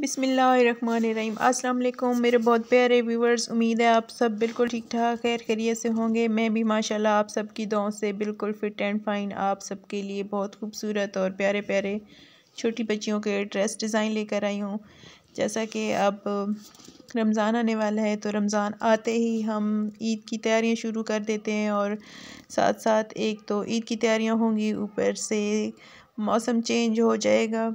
बिसमीम अस्सलाम मेरे बहुत प्यारे व्यूवर्स उम्मीद है आप सब बिल्कुल ठीक ठाक खैर खैरियत से होंगे मैं भी माशाल्लाह आप सब की दुआओं से बिल्कुल फ़िट एंड फाइन आप सबके लिए बहुत खूबसूरत और प्यारे प्यारे छोटी बच्चियों के ड्रेस डिज़ाइन लेकर आई हूँ जैसा कि अब रमज़ान आने वाला है तो रमज़ान आते ही हम ईद की तैयारियाँ शुरू कर देते हैं और साथ साथ एक तो ईद की तैयारियाँ होंगी ऊपर से मौसम चेंज हो जाएगा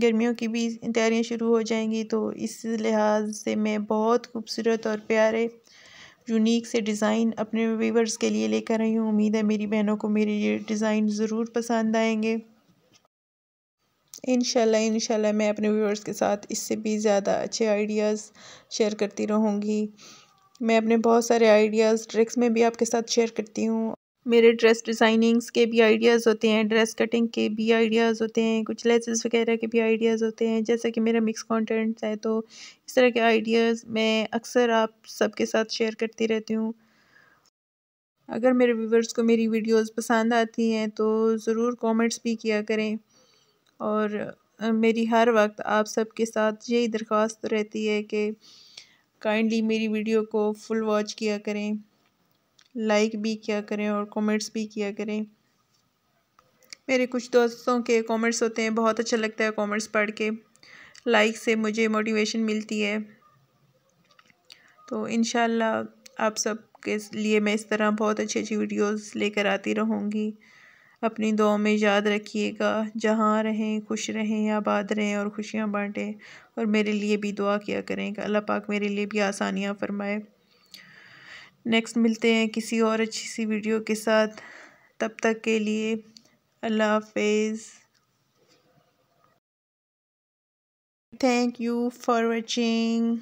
गर्मियों की भी तैयारियां शुरू हो जाएंगी तो इस लिहाज से मैं बहुत खूबसूरत और प्यारे यूनिक से डिज़ाइन अपने व्यूवर्स के लिए लेकर आई हूँ उम्मीद है मेरी बहनों को मेरे ये डिज़ाइन ज़रूर पसंद आएंगे इनशाला इनशाला मैं अपने व्यूवर्स के साथ इससे भी ज़्यादा अच्छे आइडियाज़ शेयर करती रहूँगी मैं अपने बहुत सारे आइडियाज़ ट्रिक्स में भी आपके साथ शेयर करती हूँ मेरे ड्रेस डिज़ाइनिंग्स के भी आइडियाज़ होते हैं ड्रेस कटिंग के भी आइडियाज़ होते हैं कुछ लेसेस वगैरह के भी आइडियाज़ होते हैं जैसे कि मेरा मिक्स कंटेंट है तो इस तरह के आइडियाज़ मैं अक्सर आप सबके साथ शेयर करती रहती हूँ अगर मेरे व्यूवर्स को मेरी वीडियोस पसंद आती हैं तो ज़रूर कमेंट्स भी किया करें और मेरी हर वक्त आप सबके साथ यही दरख्वास्त रहती है कि काइंडली मेरी वीडियो को फुल वॉच किया करें लाइक भी किया करें और कमेंट्स भी किया करें मेरे कुछ दोस्तों के कमेंट्स होते हैं बहुत अच्छा लगता है कमेंट्स पढ़ के लाइक से मुझे मोटिवेशन मिलती है तो इन आप सब के लिए मैं इस तरह बहुत अच्छी अच्छी वीडियोस लेकर आती रहूँगी अपनी दुआ में याद रखिएगा जहाँ रहें खुश रहें आबाद रहें और खुशियाँ बांटें और मेरे लिए भी दुआ किया करें अल्लाह पाक मेरे लिए भी आसानियाँ फ़रमाए नेक्स्ट मिलते हैं किसी और अच्छी सी वीडियो के साथ तब तक के लिए अल्लाह हाफिज़ थैंक यू फॉर वाचिंग